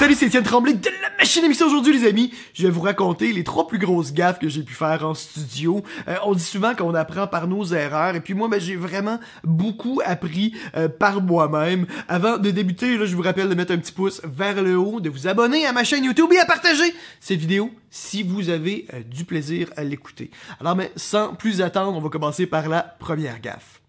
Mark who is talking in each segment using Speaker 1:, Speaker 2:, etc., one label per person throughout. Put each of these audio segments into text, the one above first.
Speaker 1: Salut, c'est Étienne Tremblay de la machine émission aujourd'hui, les amis. Je vais vous raconter les trois plus grosses gaffes que j'ai pu faire en studio. Euh, on dit souvent qu'on apprend par nos erreurs, et puis moi, ben, j'ai vraiment beaucoup appris euh, par moi-même. Avant de débuter, là, je vous rappelle de mettre un petit pouce vers le haut, de vous abonner à ma chaîne YouTube et à partager cette vidéo si vous avez euh, du plaisir à l'écouter. Alors, mais ben, sans plus attendre, on va commencer par la première gaffe.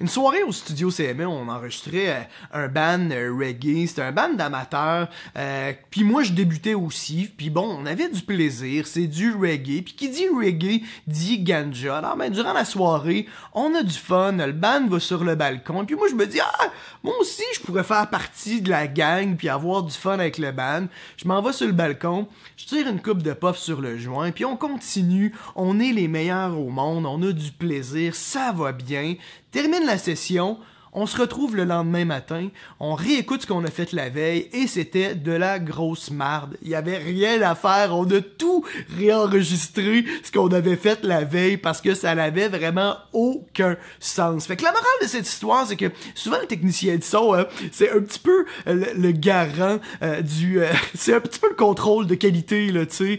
Speaker 1: Une soirée au studio CME, on enregistrait euh, un band euh, reggae, c'était un band d'amateurs, euh, puis moi je débutais aussi, puis bon, on avait du plaisir, c'est du reggae, puis qui dit reggae dit ganja. Alors ben durant la soirée, on a du fun, le band va sur le balcon, puis moi je me dis ah, moi aussi je pourrais faire partie de la gang puis avoir du fun avec le band. Je m'en vais sur le balcon, je tire une coupe de pof sur le joint, puis on continue, on est les meilleurs au monde, on a du plaisir, ça va bien, termine la session on se retrouve le lendemain matin, on réécoute ce qu'on a fait la veille et c'était de la grosse marde. Il y avait rien à faire, on a tout réenregistré ce qu'on avait fait la veille parce que ça n'avait vraiment aucun sens. Fait que la morale de cette histoire, c'est que souvent le technicien de son, hein, c'est un petit peu euh, le, garant euh, du, euh, c'est un petit peu le contrôle de qualité là, tu sais.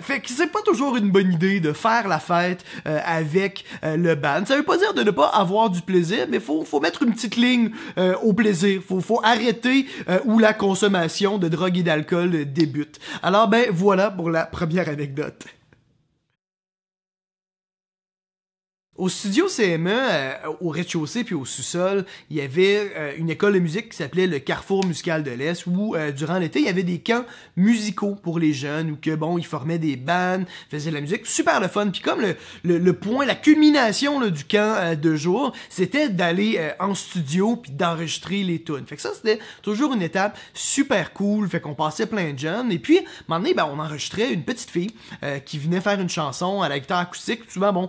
Speaker 1: fait que c'est pas toujours une bonne idée de faire la fête avec le band. Ça veut pas dire de ne pas avoir du plaisir, mais faut faut mettre une une petite ligne euh, au plaisir. Faut, faut arrêter euh, où la consommation de drogue et d'alcool euh, débute. Alors ben voilà pour la première anecdote. Au studio CME, euh, au rez-de-chaussée puis au sous-sol, il y avait euh, une école de musique qui s'appelait le Carrefour musical de l'Est où, euh, durant l'été, il y avait des camps musicaux pour les jeunes où que, bon, ils formaient des bands, faisaient de la musique. Super le fun. Puis comme le, point, la culmination du camp de jour, c'était d'aller en studio puis d'enregistrer les tunes. Fait que ça, c'était toujours une étape super cool. Fait qu'on passait plein de jeunes. Et puis, à un moment donné, ben, on enregistrait une petite fille qui venait faire une chanson à la guitare acoustique. Souvent, bon,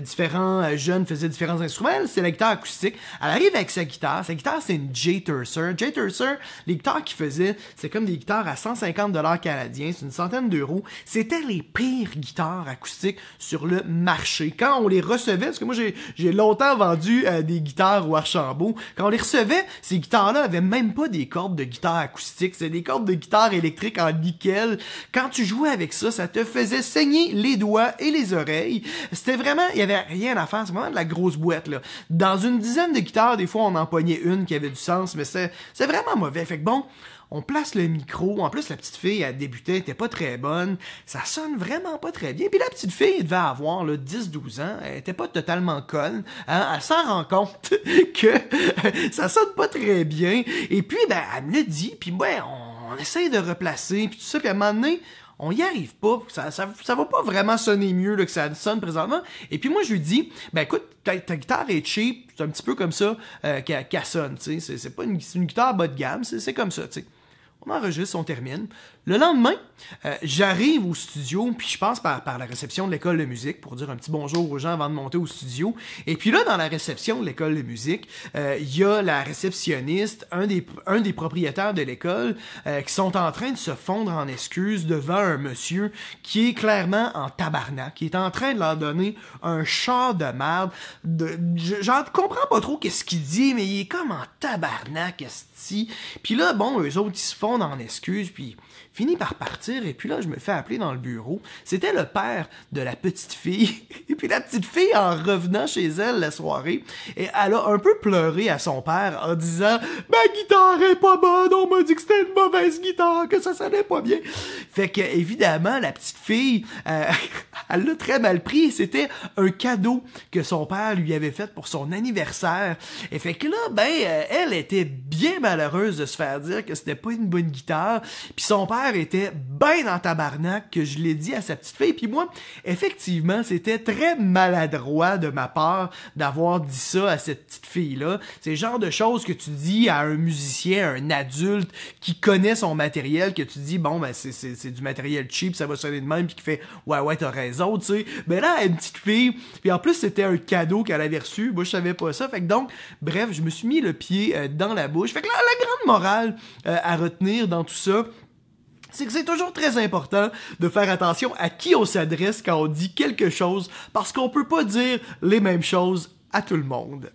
Speaker 1: différents euh, jeune, faisait différents instruments. Elle, c'est la guitare acoustique. Elle arrive avec sa guitare. Sa guitare, c'est une J-Turser. J-Turser, les guitares qu'il faisait, c'est comme des guitares à 150 dollars canadiens, c'est une centaine d'euros. C'était les pires guitares acoustiques sur le marché. Quand on les recevait, parce que moi, j'ai longtemps vendu euh, des guitares au Archambault, quand on les recevait, ces guitares-là avaient même pas des cordes de guitare acoustique. C'est des cordes de guitare électrique en nickel. Quand tu jouais avec ça, ça te faisait saigner les doigts et les oreilles. C'était vraiment, il y avait rien à c'est vraiment de la grosse boîte. Là. Dans une dizaine de guitares, des fois, on en une qui avait du sens, mais c'est vraiment mauvais. Fait que bon, on place le micro. En plus, la petite fille, elle débutait, elle était pas très bonne. Ça sonne vraiment pas très bien. Puis la petite fille, elle devait avoir 10-12 ans. Elle était pas totalement conne. Hein. Elle s'en rend compte que ça sonne pas très bien. Et puis, ben, elle me le dit. Puis, ouais, on, essaye de replacer. Puis tout ça. Puis à un moment donné, on y arrive pas. Ça, ça, va pas vraiment sonner mieux que ça sonne présentement. Et puis moi, je lui dis, ben écoute, ta, guitare est cheap, c'est un petit peu comme ça euh, qu'elle sonne. C'est pas une, guitare bas de gamme, c'est comme ça. sais on enregistre, on termine. Le lendemain, euh, j'arrive au studio, puis je passe par, la réception de l'école de musique pour dire un petit bonjour aux gens avant de monter au studio. Et puis là, dans la réception de l'école de musique, euh, il y a la réceptionniste, un des, un des propriétaires de l'école, euh, qui sont en train de se fondre en excuses devant un monsieur qui est clairement en tabarnak, qui est en train de leur donner un char de merde. De, j'en comprends pas trop qu'est-ce qu'il dit, mais il est comme en tabarnak, esti. Puis là, bon, eux autres, ils se font en excuse puis finit par partir, et puis là, je me fais appeler dans le bureau. C'était le père de la petite fille, et puis la petite fille, en revenant chez elle la soirée, et elle a un peu pleuré à son père en disant « Ma guitare est pas bonne, on m'a dit que c'était une mauvaise guitare, que ça sonnait pas bien. » Fait que, évidemment, la petite fille, euh, elle l'a très mal pris, c'était un cadeau que son père lui avait fait pour son anniversaire. Et fait que là, ben, euh, elle était bien malheureuse de se faire dire que c'était pas une bonne guitare. Puis son père était bien en tabarnak que je l'ai dit à sa petite fille. Puis moi, effectivement, c'était très maladroit de ma part d'avoir dit ça à cette petite fille-là. C'est le genre de choses que tu dis à un musicien, un adulte qui connaît son matériel, que tu dis, bon, ben c'est du matériel cheap, ça va sonner de même, puis qui fait, ouais, ouais, t'as raison, tu sais. Mais là, une petite fille, puis en plus, c'était un cadeau qu'elle avait reçu. Moi, je savais pas ça. Fait que donc, bref, je me suis mis le pied euh, dans la bouche. Fait que là, la grande morale euh, à retenir, dans tout ça, c'est que c'est toujours très important de faire attention à qui on s'adresse quand on dit quelque chose, parce qu'on peut pas dire les mêmes choses à tout le monde.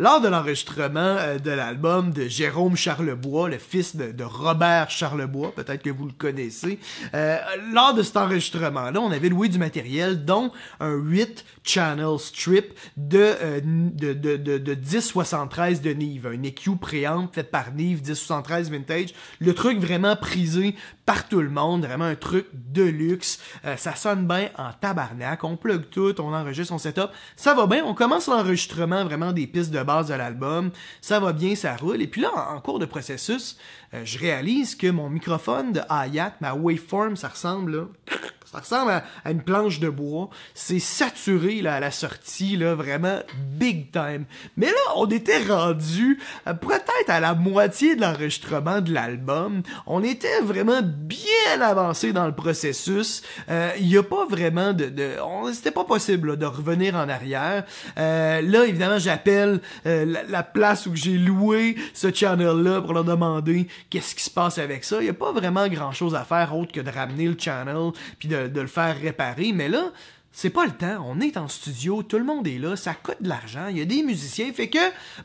Speaker 1: Lors de l'enregistrement euh, de l'album de Jérôme Charlebois, le fils de, Robert Charlebois, peut-être que vous le connaissez, euh, lors de cet enregistrement-là, on avait loué du matériel, dont un 8-channel strip euh, de, de, de, de, 1073 de Nive, un EQ préamp fait par Nive, 1073 vintage, le truc vraiment prisé par tout le monde, vraiment un truc de luxe, ça sonne bien en tabarnak, on plug tout, on enregistre, on setup, ça va bien, on commence l'enregistrement vraiment des pistes de base de l'album, ça va bien, ça roule. Et puis là, en, cours de processus, euh, je réalise que mon microphone de Hayat, ma waveform, ça ressemble ça ressemble à, une planche de bois. C'est saturé là, à la sortie, là, vraiment big time. Mais là, on était rendu peut-être à la moitié de l'enregistrement de l'album. On était vraiment bien avancé dans le processus. Il euh, n'y a pas vraiment de... de C'était pas possible de revenir en arrière. Euh, là, évidemment, j'appelle euh, la, place où j'ai loué ce channel-là pour leur demander qu'est-ce qui se passe avec ça. Il n'y a pas vraiment grand-chose à faire autre que de ramener le channel puis de, le faire réparer. Mais là, c'est pas le temps, on est en studio, tout le monde est là, ça coûte de l'argent, il y a des musiciens, fait que,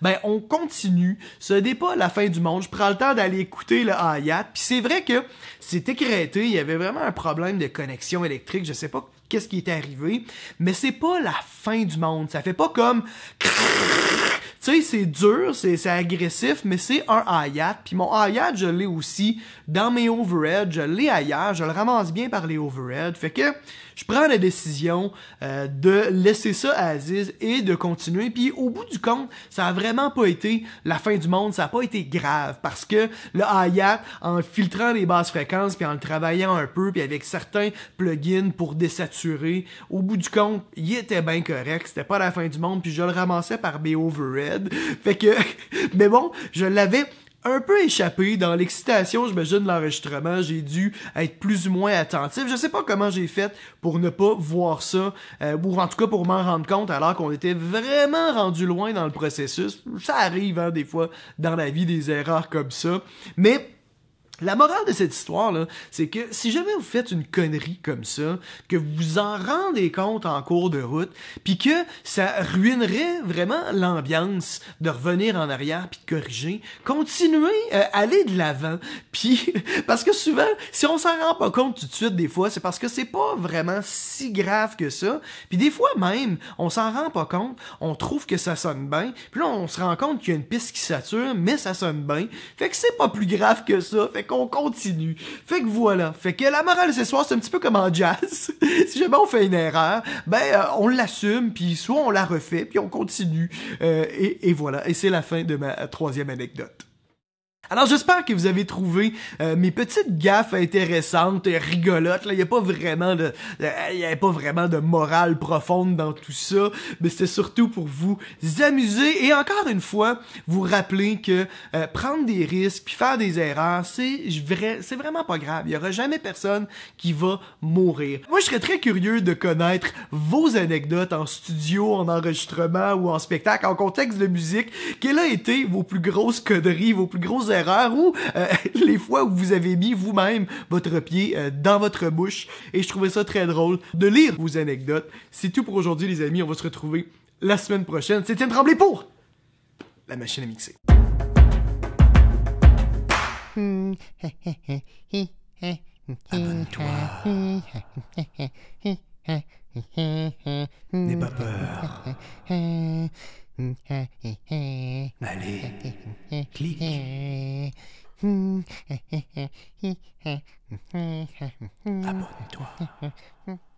Speaker 1: ben, on continue. Ce n'est pas la fin du monde, je prends le temps d'aller écouter le Hayat, puis c'est vrai que c'était écrêté. il y avait vraiment un problème de connexion électrique, je sais pas qu'est-ce qui est arrivé, mais c'est pas la fin du monde, ça fait pas comme... Tu sais, c'est dur, c'est agressif, mais c'est un hi Puis mon hi je l'ai aussi dans mes overheads, je l'ai ailleurs, je le ramasse bien par les overheads. Fait que je prends la décision euh, de laisser ça à Aziz et de continuer. Puis au bout du compte, ça a vraiment pas été la fin du monde, ça a pas été grave parce que le hi en filtrant les basses fréquences, puis en le travaillant un peu, puis avec certains plugins pour désaturer, au bout du compte, il était bien correct, c'était pas la fin du monde, puis je le ramassais par mes overheads. Fait que, mais bon, je l'avais un peu échappé dans l'excitation, j'imagine, de l'enregistrement. J'ai dû être plus ou moins attentif. Je sais pas comment j'ai fait pour ne pas voir ça, euh, ou en tout cas pour m'en rendre compte alors qu'on était vraiment rendu loin dans le processus. Ça arrive, hein, des fois, dans la vie, des erreurs comme ça. Mais la morale de cette histoire, c'est que si jamais vous faites une connerie comme ça, que vous vous en rendez compte en cours de route, puis que ça ruinerait vraiment l'ambiance de revenir en arrière puis de corriger, continuez, à euh, aller de l'avant. Puis, parce que souvent, si on s'en rend pas compte tout de suite des fois, c'est parce que c'est pas vraiment si grave que ça. Puis des fois même, on s'en rend pas compte, on trouve que ça sonne bien, puis là on se rend compte qu'il y a une piste qui sature, mais ça sonne bien. Fait que c'est pas plus grave que ça. Fait que on continue. Fait que voilà. Fait que la morale ce soir, c'est un petit peu comme en jazz. si jamais on fait une erreur, ben euh, on l'assume, puis soit on la refait, puis on continue. Euh, et voilà. Et c'est la fin de ma troisième anecdote. Alors j'espère que vous avez trouvé euh, mes petites gaffes intéressantes, et rigolotes. Il n'y a pas vraiment de, euh, il a pas vraiment de morale profonde dans tout ça, mais c'est surtout pour vous amuser et encore une fois vous rappeler que euh, prendre des risques puis faire des erreurs, c'est c'est vraiment pas grave. Il y aura jamais personne qui va mourir. Moi je serais très curieux de connaître vos anecdotes en studio, en enregistrement ou en spectacle, en contexte de musique. Quelles ont été vos plus grosses conneries, vos plus grosses erreurs ou euh, les fois où vous avez mis vous-même votre pied euh, dans votre bouche. Et je trouvais ça très drôle de lire vos anecdotes. C'est tout pour aujourd'hui, les amis. On va se retrouver la semaine prochaine. C'est C'était Tremblay pour la machine à mixer. pas peur. Allez, clique. Abonne-toi.